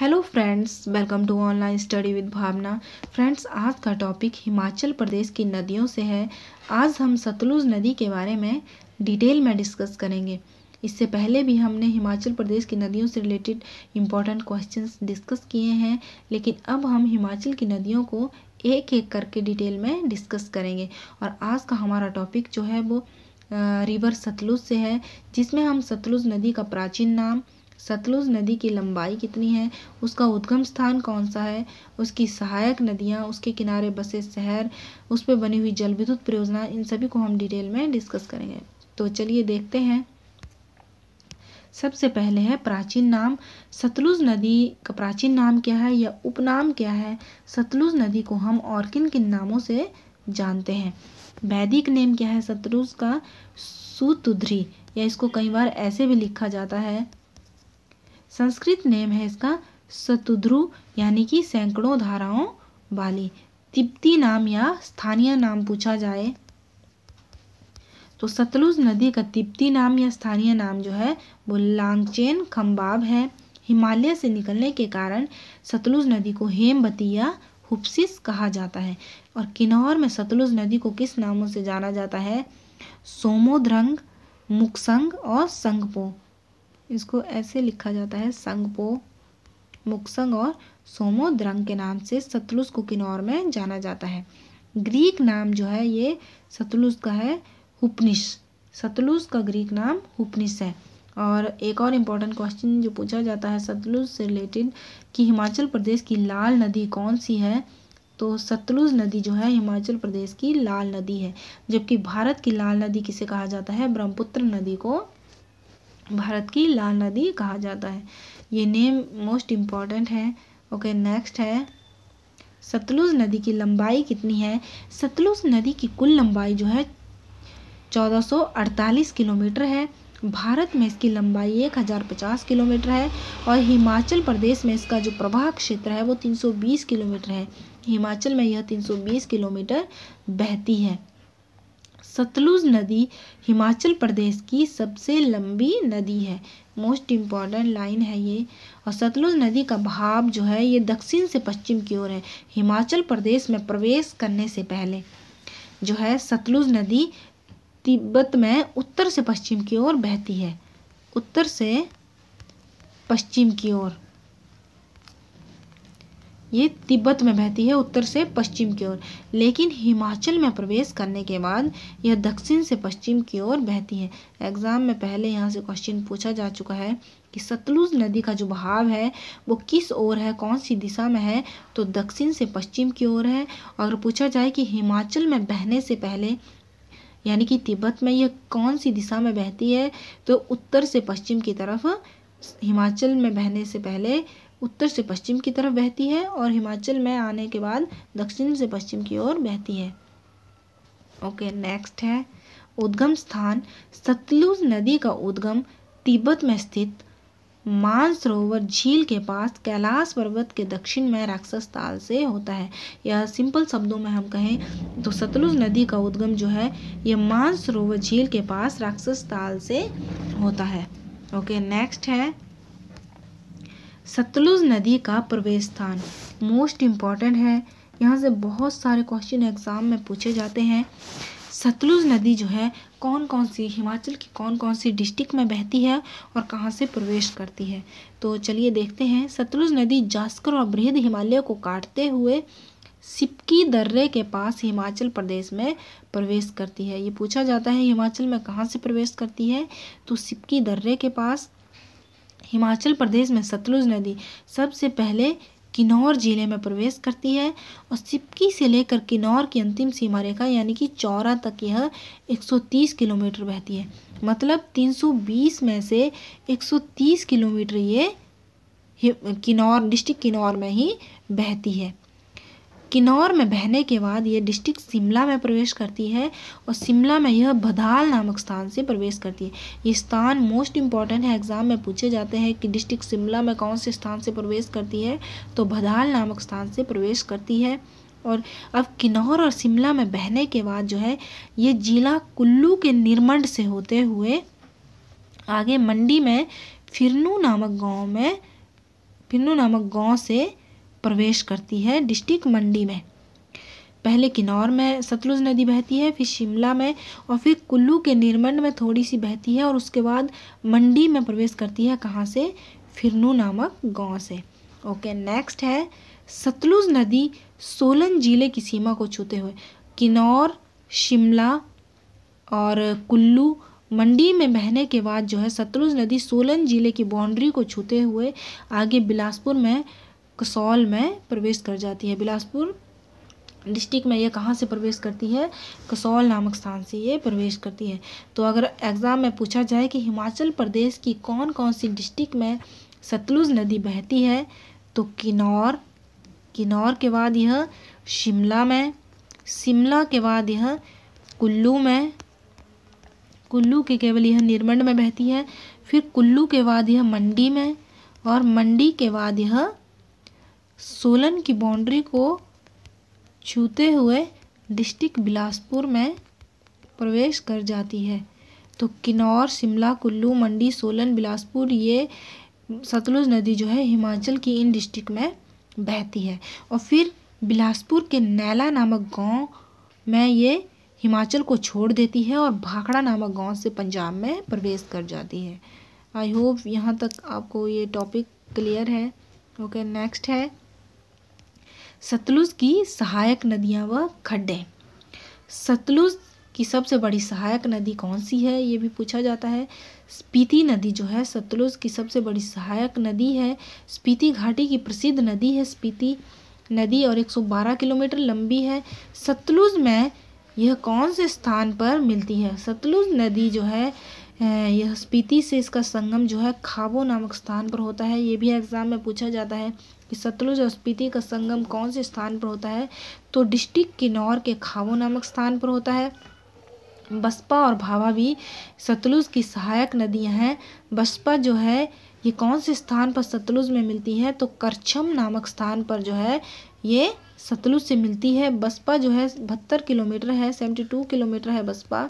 hello friends welcome to online study with Bhavna friends आज का topic Himachal प्रदेश की नदियों से है आज हम सतलुज नदी के बारे में डिटेल में डिस्कस करेंगे इससे पहले भी हमने हिमाचल प्रदेश की नदियों से रिलेटेड इम्पॉर्टेंट क्वेश्चंस डिस्कस किए हैं लेकिन अब हम हिमाचल की नदियों को एक एक करके डिटेल में डिस्कस करेंगे और आज का हमारा टॉपिक जो है वो रिवर सतलुज से है जिसमें हम सतलुज नदी का प्राचीन नाम सतलुज नदी की लंबाई कितनी है उसका उद्गम स्थान कौन सा है उसकी सहायक नदियाँ उसके किनारे बसे शहर उस पर बनी हुई जल विद्युत परियोजना इन सभी को हम डिटेल में डिस्कस करेंगे तो चलिए देखते हैं सबसे पहले है प्राचीन नाम सतलुज नदी का प्राचीन नाम क्या है या उपनाम क्या है सतलुज नदी को हम और किन किन नामों से जानते हैं वैदिक नेम क्या है सतलुज का सुतुधरी या इसको कई बार ऐसे भी लिखा जाता है संस्कृत नेम है इसका सतुद्रु यानी कि सैकड़ों धाराओं वाली तिब्बती नाम या स्थानीय नाम पूछा जाए तो सतलुज नदी का तिब्बती नाम या स्थानीय नाम जो है वो लांगचेन खम्बाब है हिमालय से निकलने के कारण सतलुज नदी को हेमबती या हुपसिस कहा जाता है और किन्नौर में सतलुज नदी को किस नामों से जाना जाता है सोमोद्रंग मुकसंग और संगपो इसको ऐसे लिखा जाता है संगपो मुक्संग और सोमोद्रंग के नाम से सतलुज को किन्नौर में जाना जाता है ग्रीक नाम जो है ये सतलुज का है हुपनिश सतलुज का ग्रीक नाम हुपनिश है और एक और इम्पॉर्टेंट क्वेश्चन जो पूछा जाता है सतलुज से रिलेटेड कि हिमाचल प्रदेश की लाल नदी कौन सी है तो सतलुज नदी जो है हिमाचल प्रदेश की लाल नदी है जबकि भारत की लाल नदी किसे कहा जाता है ब्रह्मपुत्र नदी को भारत की लाल नदी कहा जाता है ये नेम मोस्ट इम्पॉर्टेंट है ओके नेक्स्ट है सतलुज नदी की लंबाई कितनी है सतलुज नदी की कुल लंबाई जो है 1448 किलोमीटर है भारत में इसकी लंबाई 1050 किलोमीटर है और हिमाचल प्रदेश में इसका जो प्रवाह क्षेत्र है वो 320 किलोमीटर है हिमाचल में यह 320 किलोमीटर बहती है सतलुज नदी हिमाचल प्रदेश की सबसे लंबी नदी है मोस्ट इम्पॉर्टेंट लाइन है ये और सतलुज नदी का भाव जो है ये दक्षिण से पश्चिम की ओर है हिमाचल प्रदेश में प्रवेश करने से पहले जो है सतलुज नदी तिब्बत में उत्तर से पश्चिम की ओर बहती है उत्तर से पश्चिम की ओर ये तिब्बत में बहती है उत्तर से पश्चिम की ओर लेकिन हिमाचल में प्रवेश करने के बाद यह दक्षिण से पश्चिम की ओर बहती है एग्ज़ाम में पहले यहाँ से क्वेश्चन पूछा जा चुका है कि सतलुज नदी का जो बहाव है वो किस ओर है कौन सी दिशा में है तो दक्षिण से पश्चिम की ओर है और पूछा जाए कि हिमाचल में बहने से पहले यानी कि तिब्बत में यह कौन सी दिशा में बहती है तो उत्तर से पश्चिम की तरफ हिमाचल में बहने से पहले उत्तर से पश्चिम की तरफ बहती है और हिमाचल में आने के बाद दक्षिण से पश्चिम की ओर बहती है ओके नेक्स्ट है उद्गम स्थान सतलुज नदी का उद्गम तिब्बत में स्थित मानसरोवर झील के पास कैलाश पर्वत के दक्षिण में राक्षस ताल से होता है यह सिंपल शब्दों में हम कहें तो सतलुज नदी का उद्गम जो है यह मानसरोवर झील के पास राक्षस ताल से होता है ओके नेक्स्ट है सतलुज नदी का प्रवेश स्थान मोस्ट इम्पॉर्टेंट है यहाँ से बहुत सारे क्वेश्चन एग्ज़ाम में पूछे जाते हैं सतलुज नदी जो है कौन कौन सी हिमाचल की कौन कौन सी डिस्ट्रिक्ट में बहती है और कहाँ से प्रवेश करती है तो चलिए देखते हैं सतलुज नदी जास्कर और बृहद हिमालय को काटते हुए सिपकी दर्रे के पास हिमाचल प्रदेश में प्रवेश करती है ये पूछा जाता है हिमाचल में कहाँ से प्रवेश करती है तो सिपकी दर्रे के पास हिमाचल प्रदेश में सतलुज नदी सबसे पहले किन्नौर जिले में प्रवेश करती है और सिपकी से लेकर किन्नौर की अंतिम सीमा रेखा यानी कि चौरा तक यह 130 किलोमीटर बहती है मतलब 320 में से 130 किलोमीटर ये किन्नौर डिस्ट्रिक्ट किन्नौर में ही बहती है किन्नौर में बहने के बाद यह डिस्ट्रिक्ट शिमला में प्रवेश करती है और शिमला में यह भदाल नामक स्थान से प्रवेश करती है ये स्थान मोस्ट इम्पॉर्टेंट है एग्जाम में पूछे जाते हैं कि डिस्ट्रिक्ट शिमला में कौन से स्थान से प्रवेश करती है तो भदाल नामक स्थान से प्रवेश करती है और अब किन्नौर और शिमला में बहने के बाद जो है ये जिला कुल्लू के निर्मंड से होते हुए आगे मंडी में फिरनू नामक गांव में फिरनू नामक गांव से प्रवेश करती है डिस्ट्रिक्ट मंडी में पहले किन्नौर में सतलुज नदी बहती है फिर शिमला में और फिर कुल्लू के निर्मंड में थोड़ी सी बहती है और उसके बाद मंडी में प्रवेश करती है कहाँ से फिरनू नामक गांव से ओके नेक्स्ट है सतलुज नदी सोलन जिले की सीमा को छूते हुए किन्नौर शिमला और कुल्लू मंडी में बहने के बाद जो है सतलुज नदी सोलन जिले की बाउंड्री को छूते हुए आगे बिलासपुर में कसौल में प्रवेश कर जाती है बिलासपुर डिस्ट्रिक्ट में ये कहाँ से प्रवेश करती है कसौल नामक स्थान से ये प्रवेश करती है तो अगर एग्ज़ाम में पूछा जाए कि हिमाचल प्रदेश की कौन कौन सी डिस्ट्रिक्ट में सतलुज नदी बहती है तो किन्नौर किन्नौर के बाद यह शिमला में शिमला के बाद यह कुल्लू में कुल्लू के केवल यह निर्मंड में बहती है फिर कुल्लू के बाद यह मंडी में और मंडी के बाद यह सोलन की बाउंड्री को छूते हुए डिस्ट्रिक्ट बिलासपुर में प्रवेश कर जाती है तो किन्नौर शिमला कुल्लू मंडी सोलन बिलासपुर ये सतलुज नदी जो है हिमाचल की इन डिस्ट्रिक्ट में बहती है और फिर बिलासपुर के नैला नामक गांव में ये हिमाचल को छोड़ देती है और भाखड़ा नामक गांव से पंजाब में प्रवेश कर जाती है आई होप यहाँ तक आपको ये टॉपिक क्लियर है ओके okay, नेक्स्ट है सतलुज की सहायक नदियाँ व खड्डे सतलुज की सबसे बड़ी सहायक नदी कौन सी है ये भी पूछा जाता है स्पीति नदी जो है सतलुज की सबसे बड़ी सहायक नदी है स्पीति घाटी की प्रसिद्ध नदी है स्पीति नदी और 112 किलोमीटर लंबी है सतलुज में यह कौन से स्थान पर मिलती है सतलुज नदी जो है यह स्पीति से इसका संगम जो है खाबो नामक स्थान पर होता है ये भी एग्ज़ाम में पूछा जाता है कि सतलुज और स्पीति का संगम कौन से स्थान पर होता है तो डिस्ट्रिक्ट किन्नौर के खावो नामक स्थान पर होता है बसपा और भावा भी सतलुज की सहायक नदियां हैं बसपा जो है ये कौन से स्थान पर सतलुज में मिलती है तो करछम नामक स्थान पर जो है ये सतलुज से मिलती है बसपा जो है बहत्तर किलोमीटर है सेवेंटी टू किलोमीटर है बसपा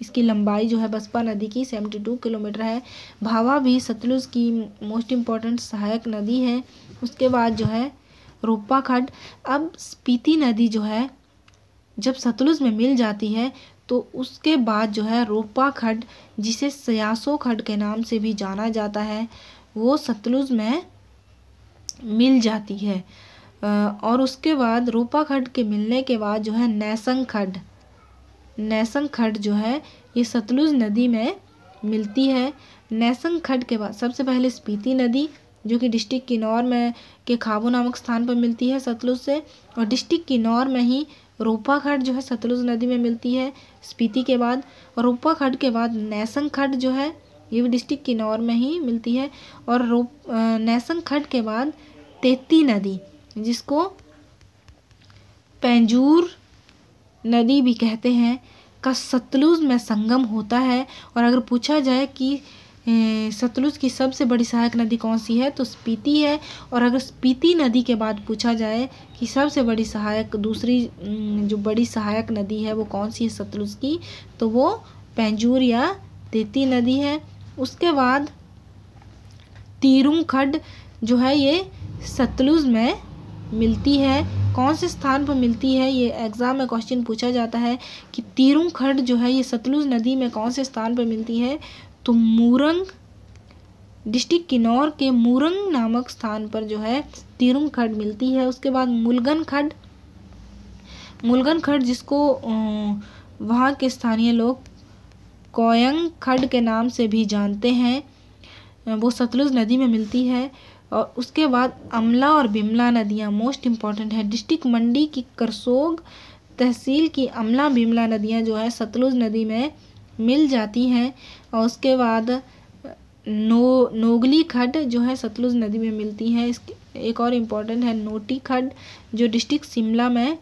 इसकी लंबाई जो है बसपा नदी की सेवेंटी टू किलोमीटर है भावा भी सतलुज की मोस्ट इम्पॉर्टेंट सहायक नदी है उसके बाद जो है रोपा खड अब स्पीति नदी जो है जब सतलुज में मिल जाती है तो उसके बाद जो है रोपा खड जिसे सयासो खड के नाम से भी जाना जाता है वो सतलुज में मिल जाती है और उसके बाद रोपा खड के मिलने के बाद जो है नैसंग खड नैसंग खड जो है ये सतलुज नदी में मिलती है नैसंग खड के बाद सबसे पहले स्पीति नदी जो कि डिस्ट्रिक्ट किन्नौर में के खाबो नामक स्थान पर मिलती है सतलुज से और डिस्ट्रिक्ट किन्नौर में ही रोपा खड जो है सतलुज नदी में मिलती है स्पीति के बाद और रोपा खड के बाद नैसंग खड जो है ये भी डिस्ट्रिक्ट किन्नौर में ही मिलती है और रो नैसंग खड के बाद तेती नदी जिसको पेंजूर नदी भी कहते हैं का सतलुज में संगम होता है और अगर पूछा जाए कि सतलुज की सबसे बड़ी सहायक नदी कौन सी है तो स्पीति है और अगर स्पीति नदी के बाद पूछा जाए कि सबसे बड़ी सहायक दूसरी जो बड़ी सहायक नदी है वो कौन सी है सतलुज की तो वो पेंजूर या तेती नदी है उसके बाद तीरुंखड जो है ये सतलुज में मिलती है कौन से स्थान पर मिलती है ये एग्ज़ाम में क्वेश्चन पूछा जाता है कि तीरुंग खंड जो है ये सतलुज नदी में कौन से स्थान पर मिलती है तो मूरंग डिस्ट्रिक्ट किन्नौर के मूरंग नामक स्थान पर जो है तीरुंग खड मिलती है उसके बाद मुलगन खड मुलगन खड जिसको वहाँ के स्थानीय लोग कोयंग खड के नाम से भी जानते हैं वो सतलुज नदी में मिलती है और उसके बाद अमला और बिमला नदियाँ मोस्ट इम्पॉर्टेंट है डिस्ट्रिक्ट मंडी की करसोग तहसील की अमला बिमला नदियाँ जो है सतलुज नदी में मिल जाती हैं और उसके बाद नो नोगली खड जो है सतलुज नदी में मिलती हैं एक और इम्पॉर्टेंट है नोटी खड जो डिस्ट्रिक्ट शिमला में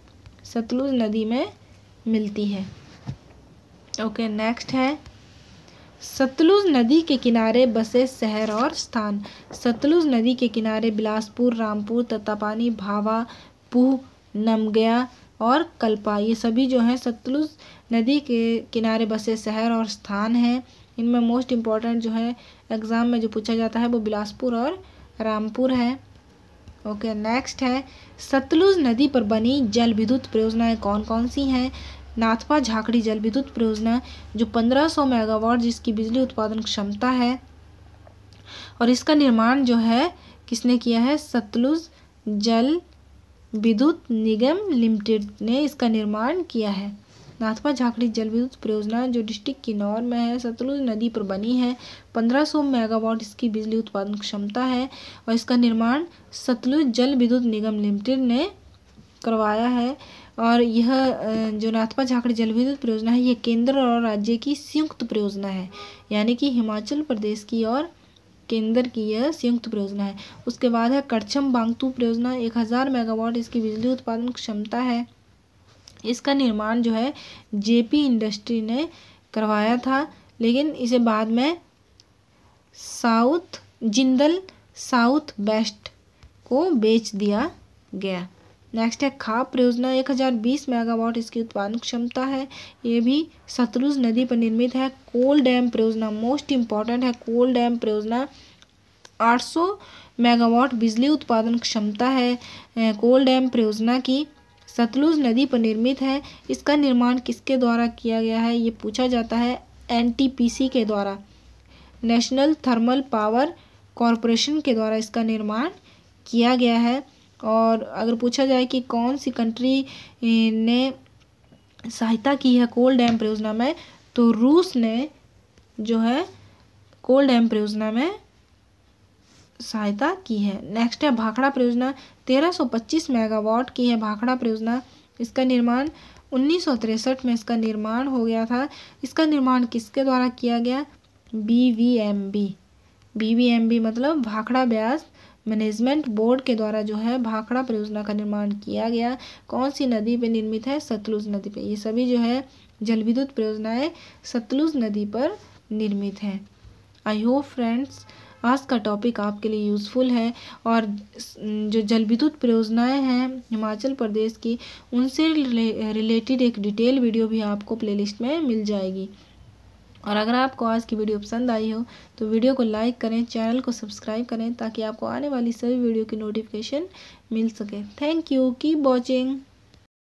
सतलुज नदी में मिलती है ओके okay, नेक्स्ट है सतलुज नदी के किनारे बसे शहर और स्थान सतलुज नदी के किनारे बिलासपुर रामपुर तत्तापानी भावा पुह नमगया और कल्पा ये सभी जो हैं सतलुज नदी के किनारे बसे शहर और स्थान हैं इनमें मोस्ट इम्पॉर्टेंट जो है एग्ज़ाम में जो पूछा जाता है वो बिलासपुर और रामपुर है ओके okay, नेक्स्ट है सतलुज नदी पर बनी जल विद्युत परियोजनाएँ कौन कौन सी हैं नाथपा झाकड़ी विद्युत परियोजना जो 1500 मेगावाट जिसकी बिजली उत्पादन क्षमता है और इसका निर्माण जो है किसने किया है सतलुज जल विद्युत निगम लिमिटेड ने इसका निर्माण किया है नाथपा झाकड़ी जल विद्युत परियोजना जो डिस्ट्रिक्ट किन्नौर में है सतलुज नदी पर बनी है 1500 मेगावाट इसकी बिजली उत्पादन क्षमता है और इसका निर्माण सतलुज जल विद्युत निगम लिमिटेड ने करवाया है और यह जो नाथपा झाकड़ विद्युत परियोजना है यह केंद्र और राज्य की संयुक्त परियोजना है यानी कि हिमाचल प्रदेश की और केंद्र की यह संयुक्त परियोजना है उसके बाद है कड़छम बांगतू परियोजना एक हज़ार मेगावाट इसकी बिजली उत्पादन क्षमता है इसका निर्माण जो है जेपी इंडस्ट्री ने करवाया था लेकिन इसे बाद में साउथ जिंदल साउथ बेस्ट को बेच दिया गया नेक्स्ट है खाप परियोजना 1020 मेगावाट इसकी उत्पादन क्षमता है ये भी सतलुज नदी पर निर्मित है कोल डैम परियोजना मोस्ट इम्पॉर्टेंट है कोल डैम परियोजना 800 मेगावाट बिजली उत्पादन क्षमता है कोल डैम परियोजना की सतलुज नदी पर निर्मित है इसका निर्माण किसके द्वारा किया गया है ये पूछा जाता है एन के द्वारा नेशनल थर्मल पावर कॉरपोरेशन के द्वारा इसका निर्माण किया गया है और अगर पूछा जाए कि कौन सी कंट्री ने सहायता की है कोल डैम परियोजना में तो रूस ने जो है कोल डैम परियोजना में सहायता की है नेक्स्ट है भाखड़ा परियोजना 1325 मेगावाट की है भाखड़ा परियोजना इसका निर्माण उन्नीस में इसका निर्माण हो गया था इसका निर्माण किसके द्वारा किया गया B V M B B V M B मतलब भाखड़ा ब्यास मैनेजमेंट बोर्ड के द्वारा जो है भाखड़ा परियोजना का निर्माण किया गया कौन सी नदी पर निर्मित है सतलुज नदी पर ये सभी जो है जल विद्युत परियोजनाएँ सतलुज नदी पर निर्मित हैं आई होप फ्रेंड्स आज का टॉपिक आपके लिए यूज़फुल है और जो जल विद्युत परियोजनाएँ हैं हिमाचल प्रदेश की उनसे रिलेटेड एक डिटेल वीडियो भी आपको प्लेलिस्ट में मिल जाएगी और अगर आपको आज की वीडियो पसंद आई हो तो वीडियो को लाइक करें चैनल को सब्सक्राइब करें ताकि आपको आने वाली सभी वीडियो की नोटिफिकेशन मिल सके थैंक यू कीप वॉचिंग